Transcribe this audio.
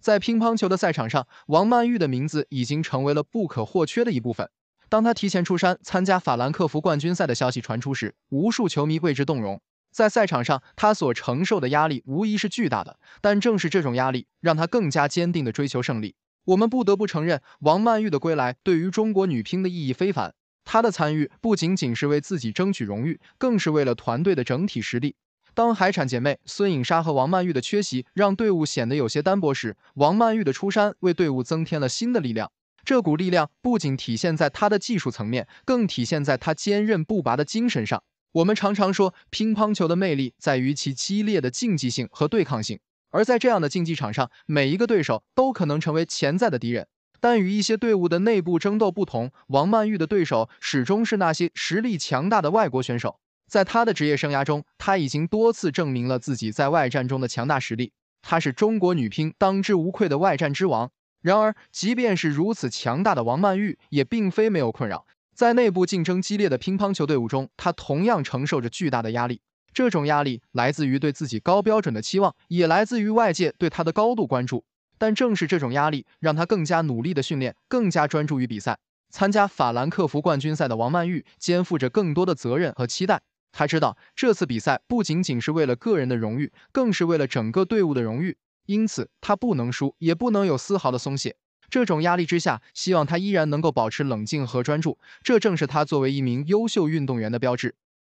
在乒乓球的赛场上，王曼玉的名字已经成为了不可或缺的一部分。当她提前出山参加法兰克福冠军赛的消息传出时，无数球迷为之动容。在赛场上，她所承受的压力无疑是巨大的，但正是这种压力，让她更加坚定地追求胜利。我们不得不承认，王曼玉的归来对于中国女乒的意义非凡。她的参与不仅仅是为自己争取荣誉，更是为了团队的整体实力。当海产姐妹孙颖莎和王曼玉的缺席让队伍显得有些单薄时，王曼玉的出山为队伍增添了新的力量。这股力量不仅体现在她的技术层面，更体现在她坚韧不拔的精神上。我们常常说，乒乓球的魅力在于其激烈的竞技性和对抗性，而在这样的竞技场上，每一个对手都可能成为潜在的敌人。但与一些队伍的内部争斗不同，王曼玉的对手始终是那些实力强大的外国选手。在他的职业生涯中，他已经多次证明了自己在外战中的强大实力。她是中国女乒当之无愧的外战之王。然而，即便是如此强大的王曼玉，也并非没有困扰。在内部竞争激烈的乒乓球队伍中，她同样承受着巨大的压力。这种压力来自于对自己高标准的期望，也来自于外界对她的高度关注。但正是这种压力，让她更加努力的训练，更加专注于比赛。参加法兰克福冠军赛的王曼玉，肩负着更多的责任和期待。他知道这次比赛不仅仅是为了个人的荣誉，更是为了整个队伍的荣誉。因此，他不能输，也不能有丝毫的松懈。这种压力之下，希望他依然能够保持冷静和专注，这正是他作为一名优秀运动员的标志。